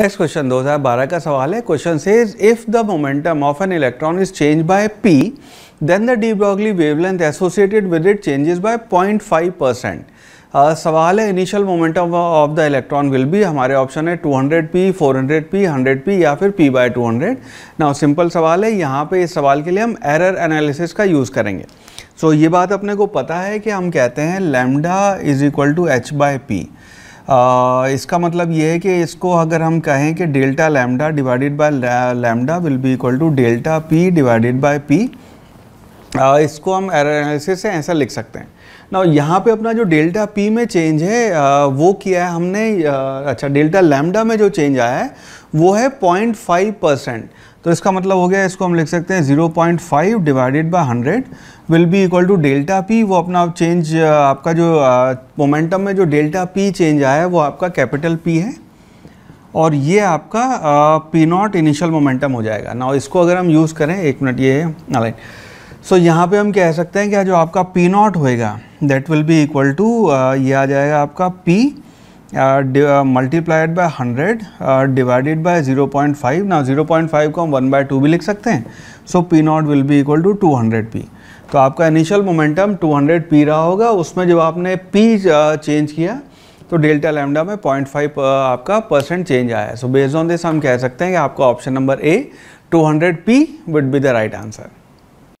next question 2012 का सवाल है question says if the momentum of an electron is change by P then the de Broglie wavelength associated with it changes by 0.5 percent सवाल है initial momentum of the electron will be हमारे option है 200 P 400 P 100 P या फिर P bye 200 now simple सवाल है यहाँ पे इस सवाल के लिए हम एरर एनालिसिस का यूज़ करेंगे सो so, ये बात अपने को पता है कि हम कहते हैं lambda is equal to h by p आ, इसका मतलब ये है कि इसको अगर हम कहें कि delta lambda divided by lambda will be equal to delta p divided by p इसको हम एनालिसिस से ऐसा लिख सकते हैं ना यहाँ पे अपना जो डेल्टा पी में चेंज है वो किया है हमने अच्छा डेल्टा लैम्डा में जो चेंज आया है वो है पॉइंट फाइव परसेंट तो इसका मतलब हो गया इसको हम लिख सकते हैं zero point five divided by hundred will be equal to delta p वो अपना चेंज आपका जो मोमेंटम में जो डेल्टा पी चेंज आया है वो आपका कैपिटल पी है और ये आपका पी नॉट इनिशियल मोमेंटम हो जाएगा ना इसको अगर हम यूज़ करें एक मिनट ये है नाइट सो so, यहाँ पे हम कह सकते हैं कि जो आपका पी नॉट होएगा that will be equal to ये आ जाएगा आपका p multiplied by hundred divided by zero point five ना ज़ीरो पॉइंट फाइव को हम वन बाय टू भी लिख सकते हैं so p not will be equal to two hundred p तो आपका इनिशियल मोमेंटम 200 पी रहा होगा उसमें जब आपने पी चेंज uh, किया तो डेल्टा लैमडा में 0.5 uh, आपका परसेंट चेंज आया सो बेस्ड ऑन दिस हम कह सकते हैं कि आपका option number A 200 p would be the right answer